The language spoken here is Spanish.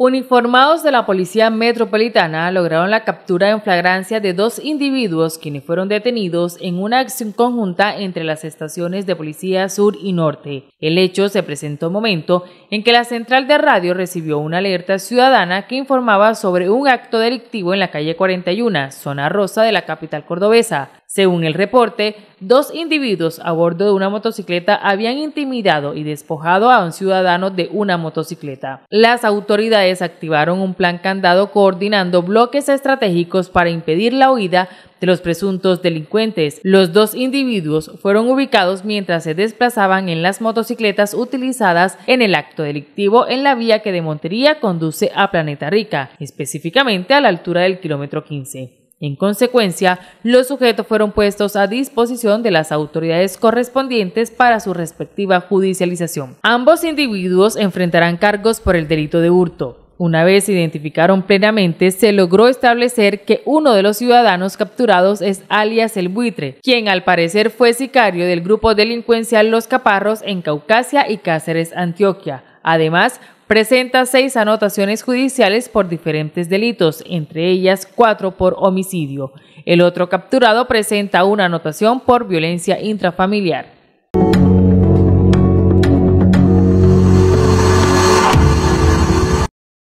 Uniformados de la Policía Metropolitana lograron la captura en flagrancia de dos individuos quienes fueron detenidos en una acción conjunta entre las estaciones de Policía Sur y Norte. El hecho se presentó momento en que la central de radio recibió una alerta ciudadana que informaba sobre un acto delictivo en la calle 41, zona rosa de la capital cordobesa. Según el reporte, dos individuos a bordo de una motocicleta habían intimidado y despojado a un ciudadano de una motocicleta. Las autoridades activaron un plan candado coordinando bloques estratégicos para impedir la huida de los presuntos delincuentes. Los dos individuos fueron ubicados mientras se desplazaban en las motocicletas utilizadas en el acto delictivo en la vía que de Montería conduce a Planeta Rica, específicamente a la altura del kilómetro 15. En consecuencia, los sujetos fueron puestos a disposición de las autoridades correspondientes para su respectiva judicialización. Ambos individuos enfrentarán cargos por el delito de hurto. Una vez identificaron plenamente, se logró establecer que uno de los ciudadanos capturados es alias el buitre, quien al parecer fue sicario del grupo delincuencial Los Caparros en Caucasia y Cáceres, Antioquia. Además, presenta seis anotaciones judiciales por diferentes delitos, entre ellas cuatro por homicidio. El otro capturado presenta una anotación por violencia intrafamiliar.